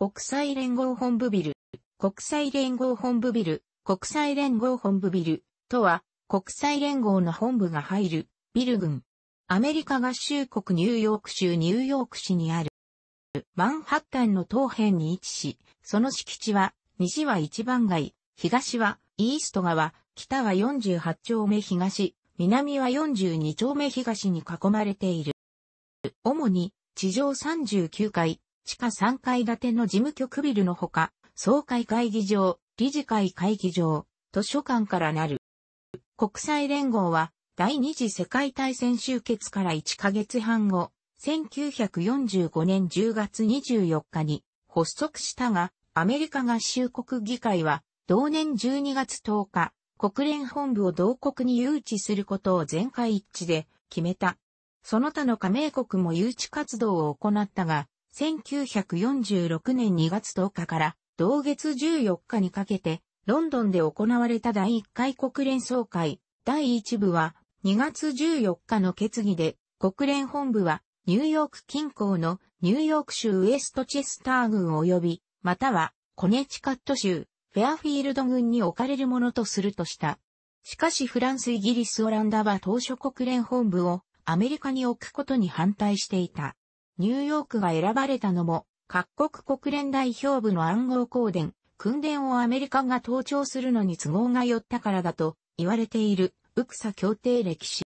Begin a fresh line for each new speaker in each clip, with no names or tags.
国際連合本部ビル、国際連合本部ビル、国際連合本部ビルとは、国際連合の本部が入るビル群。アメリカ合衆国ニューヨーク州ニューヨーク市にある。マンハッタンの東辺に位置し、その敷地は、西は一番街、東はイースト川、北は48丁目東、南は42丁目東に囲まれている。主に地上39階、地下3階建ての事務局ビルのほか、総会会議場、理事会会議場、図書館からなる。国際連合は、第二次世界大戦終結から1ヶ月半後、1945年10月24日に発足したが、アメリカ合衆国議会は、同年12月10日、国連本部を同国に誘致することを全会一致で決めた。その他の加盟国も誘致活動を行ったが、1946年2月10日から同月14日にかけて、ロンドンで行われた第1回国連総会、第1部は、2月14日の決議で、国連本部は、ニューヨーク近郊のニューヨーク州ウエストチェスター郡及び、または、コネチカット州、フェアフィールド郡に置かれるものとするとした。しかしフランス、イギリス、オランダは当初国連本部をアメリカに置くことに反対していた。ニューヨークが選ばれたのも、各国国連代表部の暗号公伝、訓練をアメリカが盗聴するのに都合が寄ったからだと言われている、ウクサ協定歴史。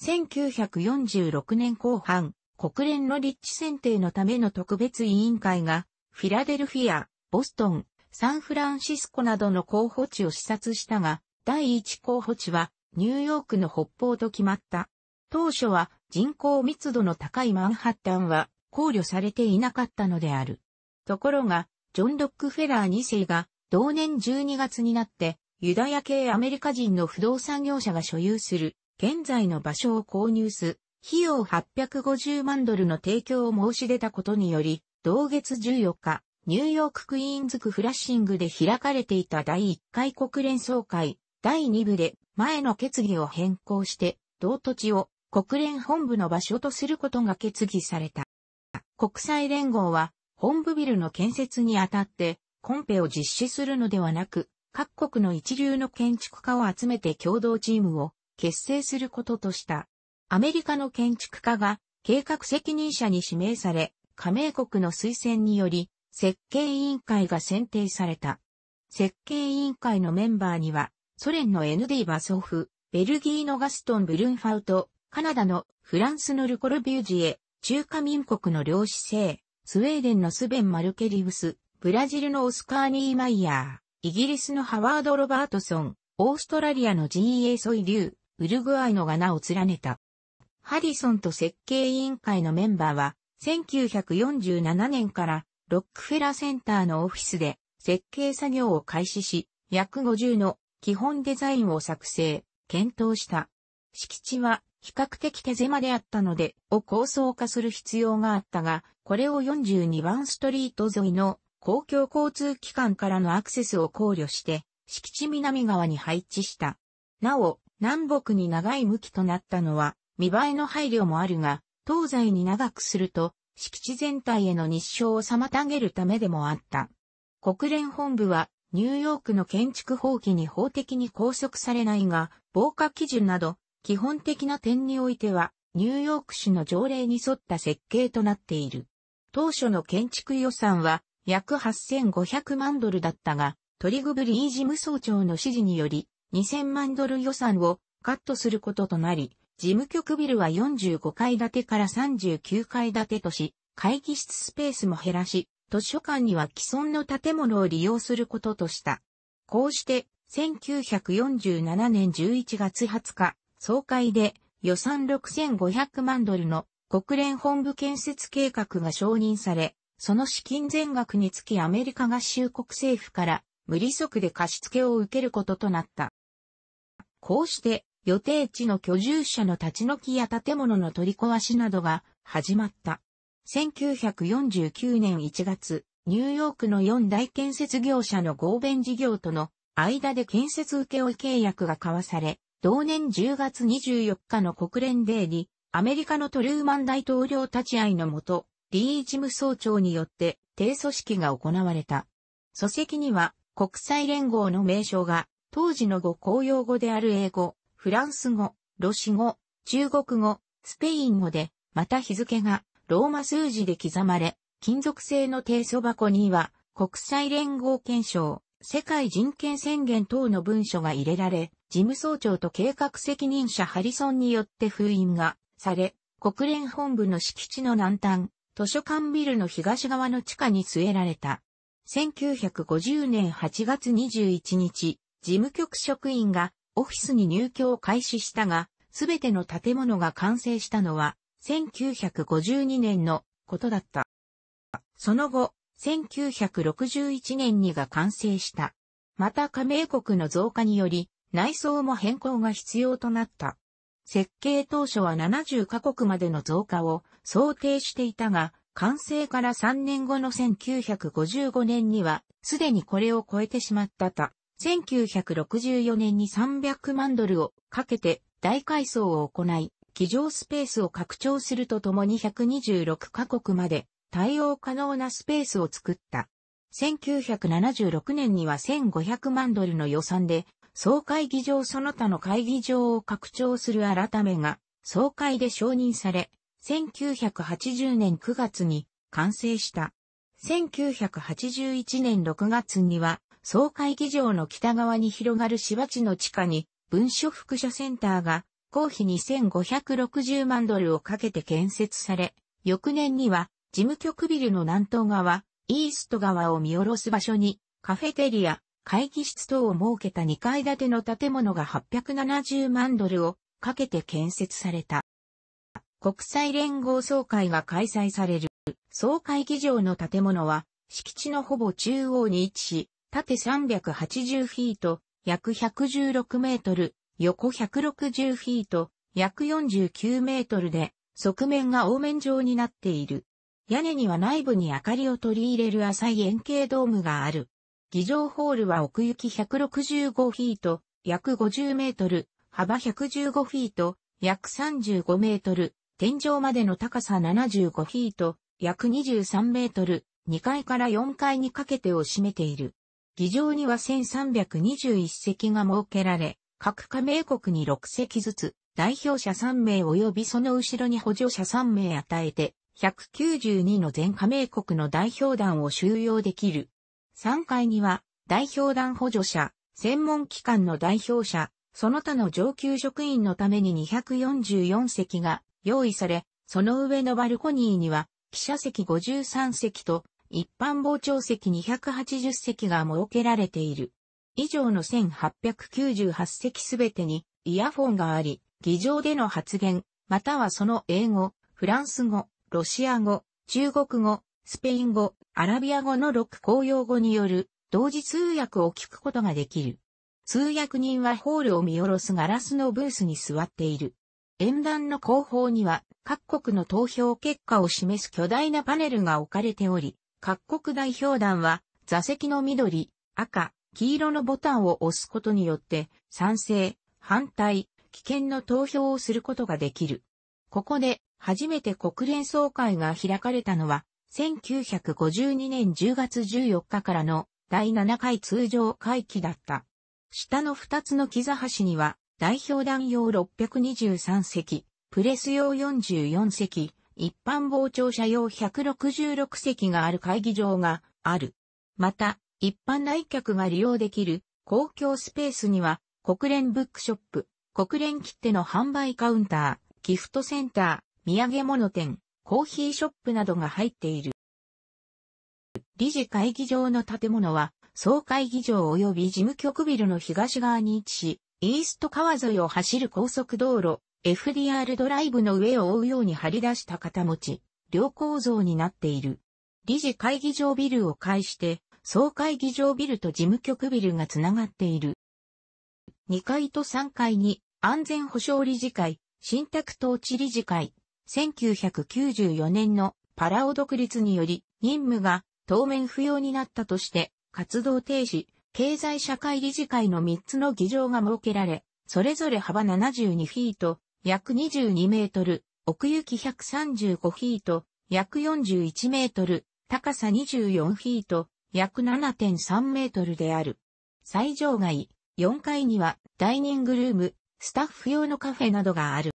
1946年後半、国連の立地選定のための特別委員会が、フィラデルフィア、ボストン、サンフランシスコなどの候補地を視察したが、第一候補地は、ニューヨークの北方と決まった。当初は、人口密度の高いマンハッタンは考慮されていなかったのである。ところが、ジョン・ロックフェラー2世が同年12月になってユダヤ系アメリカ人の不動産業者が所有する現在の場所を購入す費用850万ドルの提供を申し出たことにより、同月14日、ニューヨーククイーンズクフラッシングで開かれていた第1回国連総会第2部で前の決議を変更して、同土地を国連本部の場所とすることが決議された。国際連合は本部ビルの建設にあたってコンペを実施するのではなく、各国の一流の建築家を集めて共同チームを結成することとした。アメリカの建築家が計画責任者に指名され、加盟国の推薦により設計委員会が選定された。設計委員会のメンバーには、ソ連の ND バソフ、ベルギーのガストン・ブルンファウト、カナダのフランスのルコルビュージエ、中華民国の漁師生、スウェーデンのスベン・マルケリウス、ブラジルのオスカー・ニーマイヤー、イギリスのハワード・ロバートソン、オーストラリアのジエー・ソイ・リュー、ウルグアイのが名を連ねた。ハリソンと設計委員会のメンバーは、1947年からロックフェラセンターのオフィスで設計作業を開始し、約50の基本デザインを作成、検討した。敷地は比較的手狭であったので、を構想化する必要があったが、これを42番ストリート沿いの公共交通機関からのアクセスを考慮して、敷地南側に配置した。なお、南北に長い向きとなったのは、見栄えの配慮もあるが、東西に長くすると、敷地全体への日照を妨げるためでもあった。国連本部は、ニューヨークの建築法規に法的に拘束されないが、防火基準など、基本的な点においては、ニューヨーク市の条例に沿った設計となっている。当初の建築予算は約8500万ドルだったが、トリグブリー事務総長の指示により、2000万ドル予算をカットすることとなり、事務局ビルは45階建てから39階建てとし、会議室スペースも減らし、図書館には既存の建物を利用することとした。こうして、1947年11月20日、総会で予算6500万ドルの国連本部建設計画が承認され、その資金全額につきアメリカ合衆国政府から無利息で貸付を受けることとなった。こうして予定地の居住者の立ち退きや建物の取り壊しなどが始まった。1949年1月、ニューヨークの4大建設業者の合弁事業との間で建設請負契約が交わされ、同年10月24日の国連デーに、アメリカのトルーマン大統領立ち会いのもと、リー事務総長によって、低組織が行われた。礎石には、国際連合の名称が、当時の語公用語である英語、フランス語、ロシ語、中国語、スペイン語で、また日付が、ローマ数字で刻まれ、金属製の低組箱には、国際連合憲章、世界人権宣言等の文書が入れられ、事務総長と計画責任者ハリソンによって封印がされ、国連本部の敷地の南端、図書館ビルの東側の地下に据えられた。1950年8月21日、事務局職員がオフィスに入居を開始したが、すべての建物が完成したのは1952年のことだった。その後、1961年にが完成した。また加盟国の増加により、内装も変更が必要となった。設計当初は70カ国までの増加を想定していたが、完成から3年後の1955年には、すでにこれを超えてしまったた。1964年に300万ドルをかけて大改装を行い、機上スペースを拡張するとともに126カ国まで対応可能なスペースを作った。1976年には1500万ドルの予算で総会議場その他の会議場を拡張する改めが、総会で承認され、1980年9月に完成した。1981年6月には、総会議場の北側に広がる芝地の地下に、文書副社センターが、公費2560万ドルをかけて建設され、翌年には、事務局ビルの南東側、イースト側を見下ろす場所に、カフェテリア、会議室等を設けた2階建ての建物が870万ドルをかけて建設された。国際連合総会が開催される総会議場の建物は敷地のほぼ中央に位置し、縦380フィート、約116メートル、横160フィート、約49メートルで、側面が凹面状になっている。屋根には内部に明かりを取り入れる浅い円形ドームがある。議場ホールは奥行き165フィート、約50メートル、幅115フィート、約35メートル、天井までの高さ75フィート、約23メートル、2階から4階にかけてを占めている。議場には1321席が設けられ、各加盟国に6席ずつ、代表者3名及びその後ろに補助者3名与えて、192の全加盟国の代表団を収容できる。3階には、代表団補助者、専門機関の代表者、その他の上級職員のために244席が用意され、その上のバルコニーには、記者席53席と、一般傍聴席280席が設けられている。以上の1898席すべてにイヤフォンがあり、議場での発言、またはその英語、フランス語、ロシア語、中国語、スペイン語、アラビア語の6公用語による同時通訳を聞くことができる。通訳人はホールを見下ろすガラスのブースに座っている。演壇の後方には各国の投票結果を示す巨大なパネルが置かれており、各国代表団は座席の緑、赤、黄色のボタンを押すことによって賛成、反対、危険の投票をすることができる。ここで初めて国連総会が開かれたのは1952年10月14日からの第7回通常会期だった。下の2つの木座橋には、代表団用623席、プレス用44席、一般傍聴者用166席がある会議場がある。また、一般来客が利用できる公共スペースには、国連ブックショップ、国連切手の販売カウンター、ギフトセンター、土産物店、コーヒーショップなどが入っている。理事会議場の建物は、総会議場及び事務局ビルの東側に位置し、イースト川沿いを走る高速道路、FDR ドライブの上を覆うように張り出した片持ち、両構造になっている。理事会議場ビルを介して、総会議場ビルと事務局ビルがつながっている。2階と3階に安全保障理事会、信託統治理事会、1994年のパラオ独立により任務が当面不要になったとして活動停止、経済社会理事会の3つの議場が設けられ、それぞれ幅72フィート、約22メートル、奥行き135フィート、約41メートル、高さ24フィート、約7.3メートルである。最上階、4階にはダイニングルーム、スタッフ用のカフェなどがある。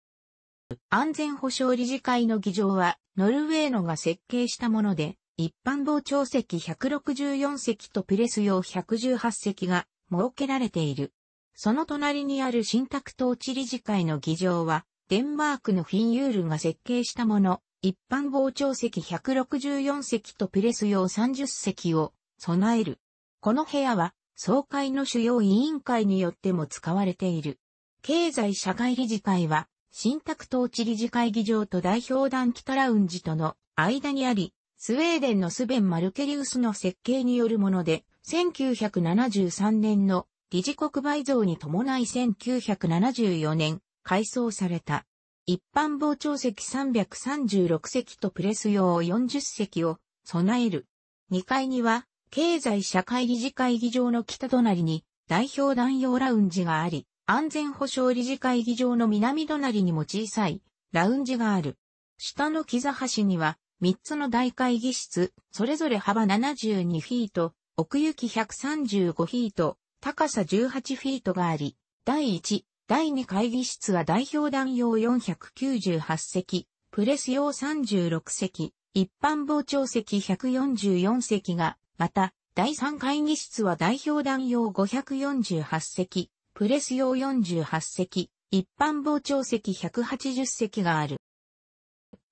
安全保障理事会の議場は、ノルウェーのが設計したもので、一般傍聴席164席とプレス用118席が設けられている。その隣にある新宅統治理事会の議場は、デンマークのフィンユールが設計したもの、一般傍聴席164席とプレス用30席を備える。この部屋は、総会の主要委員会によっても使われている。経済社会理事会は、新宅統地理事会議場と代表団北ラウンジとの間にあり、スウェーデンのスベン・マルケリウスの設計によるもので、1973年の理事国倍増に伴い1974年改装された。一般傍聴席336席とプレス用40席を備える。2階には経済社会理事会議場の北隣に代表団用ラウンジがあり、安全保障理事会議場の南隣にも小さいラウンジがある。下の木座橋には3つの大会議室、それぞれ幅72フィート、奥行き135フィート、高さ18フィートがあり、第1、第2会議室は代表団用498席、プレス用36席、一般傍聴席144席が、また、第3会議室は代表団用548席、プレス用48席、一般傍聴席180席がある。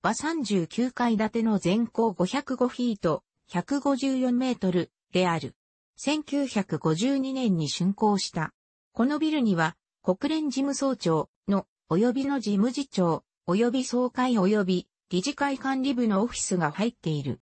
は39階建ての全高505フィート、154メートルである。1952年に竣工した。このビルには、国連事務総長の、及びの事務次長、及び総会及び理事会管理部のオフィスが入っている。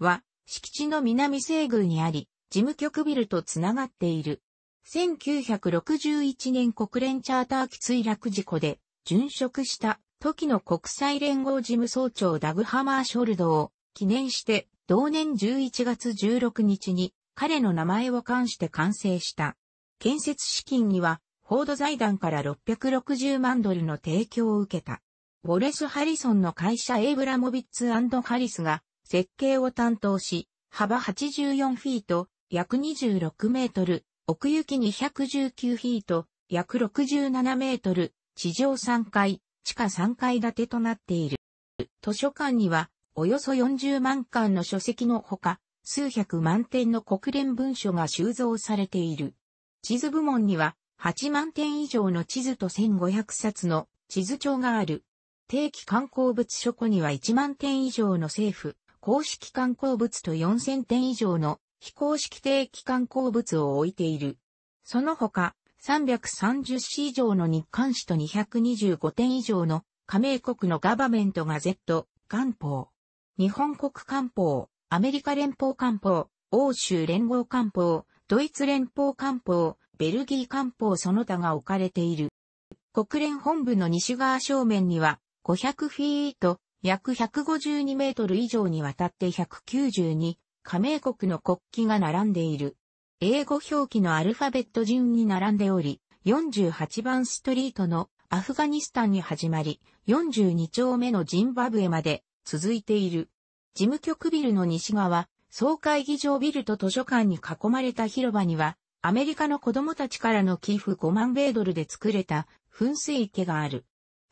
は、敷地の南西宮にあり、事務局ビルとつながっている。1961年国連チャーター機墜落事故で、殉職した時の国際連合事務総長ダグハマーショルドを記念して、同年11月16日に彼の名前を冠して完成した。建設資金には、フォード財団から660万ドルの提供を受けた。ウォレス・ハリソンの会社エイブラモビッツハリスが設計を担当し、幅84フィート、約26メートル、奥行き219フィート、約67メートル、地上3階、地下3階建てとなっている。図書館には、およそ40万巻の書籍のほか、数百万点の国連文書が収蔵されている。地図部門には、8万点以上の地図と1500冊の地図帳がある。定期観光物書庫には1万点以上の政府、公式観光物と4000点以上の非公式定期刊光物を置いている。その他、330市以上の日刊紙と225点以上の加盟国のガバメントガゼット、官報。日本国官報、アメリカ連邦官報、欧州連合官報、ドイツ連邦官報、ベルギー官報その他が置かれている。国連本部の西側正面には、500フィート、約152メートル以上にわたって192加盟国の国旗が並んでいる。英語表記のアルファベット順に並んでおり、48番ストリートのアフガニスタンに始まり、42丁目のジンバブエまで続いている。事務局ビルの西側、総会議場ビルと図書館に囲まれた広場には、アメリカの子供たちからの寄付5万米ドルで作れた噴水池がある。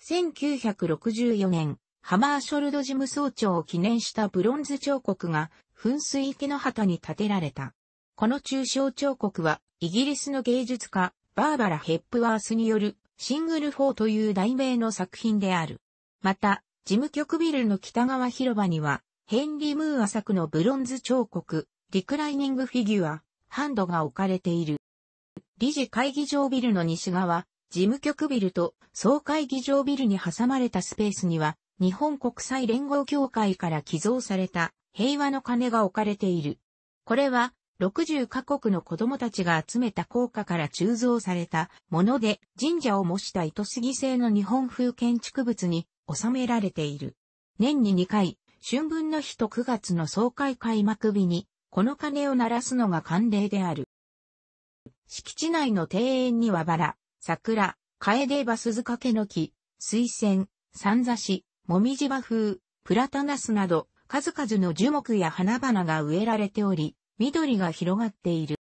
1964年、ハマーショルド事務総長を記念したブロンズ彫刻が噴水池の旗に建てられた。この抽象彫刻は、イギリスの芸術家、バーバラ・ヘップワースによる、シングル4という題名の作品である。また、事務局ビルの北側広場には、ヘンリー・ムーア作のブロンズ彫刻、リクライニングフィギュア、ハンドが置かれている。理事会議場ビルの西側、事務局ビルと総会議場ビルに挟まれたスペースには、日本国際連合協会から寄贈された平和の鐘が置かれている。これは、60カ国の子供たちが集めた効果から鋳造されたもので、神社を模した糸杉製の日本風建築物に収められている。年に2回、春分の日と9月の総会開幕日に、この鐘を鳴らすのが慣例である。敷地内の庭園にはバラ、桜、カエデバスズカケの木、水仙、三座し、もみじ葉風、プラタナスなど数々の樹木や花々が植えられており、緑が広がっている。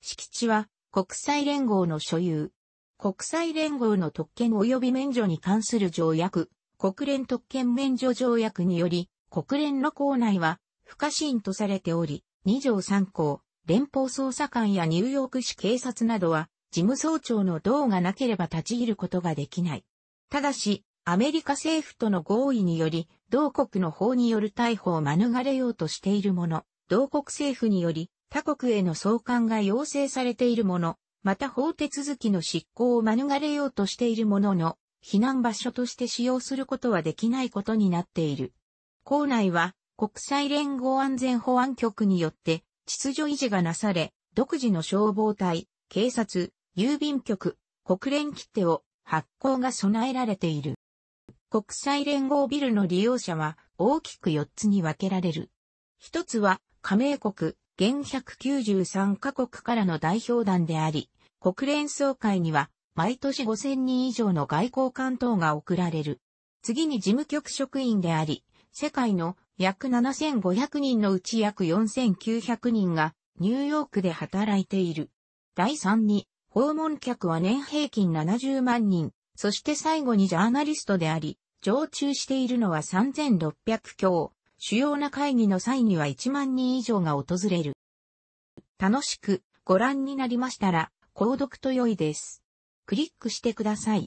敷地は国際連合の所有。国際連合の特権及び免除に関する条約、国連特権免除条約により、国連の構内は不可侵とされており、二条三項、連邦捜査官やニューヨーク市警察などは、事務総長の同がなければ立ち入ることができない。ただし、アメリカ政府との合意により、同国の法による逮捕を免れようとしているもの、同国政府により他国への送還が要請されているもの、また法手続きの執行を免れようとしているものの、避難場所として使用することはできないことになっている。校内は国際連合安全保安局によって秩序維持がなされ、独自の消防隊、警察、郵便局、国連切手を発行が備えられている。国際連合ビルの利用者は大きく4つに分けられる。一つは加盟国、現193カ国からの代表団であり、国連総会には毎年5000人以上の外交官等が送られる。次に事務局職員であり、世界の約7500人のうち約4900人がニューヨークで働いている。第3に、訪問客は年平均70万人、そして最後にジャーナリストであり、常駐しているのは3600強。主要な会議の際には1万人以上が訪れる。楽しくご覧になりましたら、購読と良いです。クリックしてください。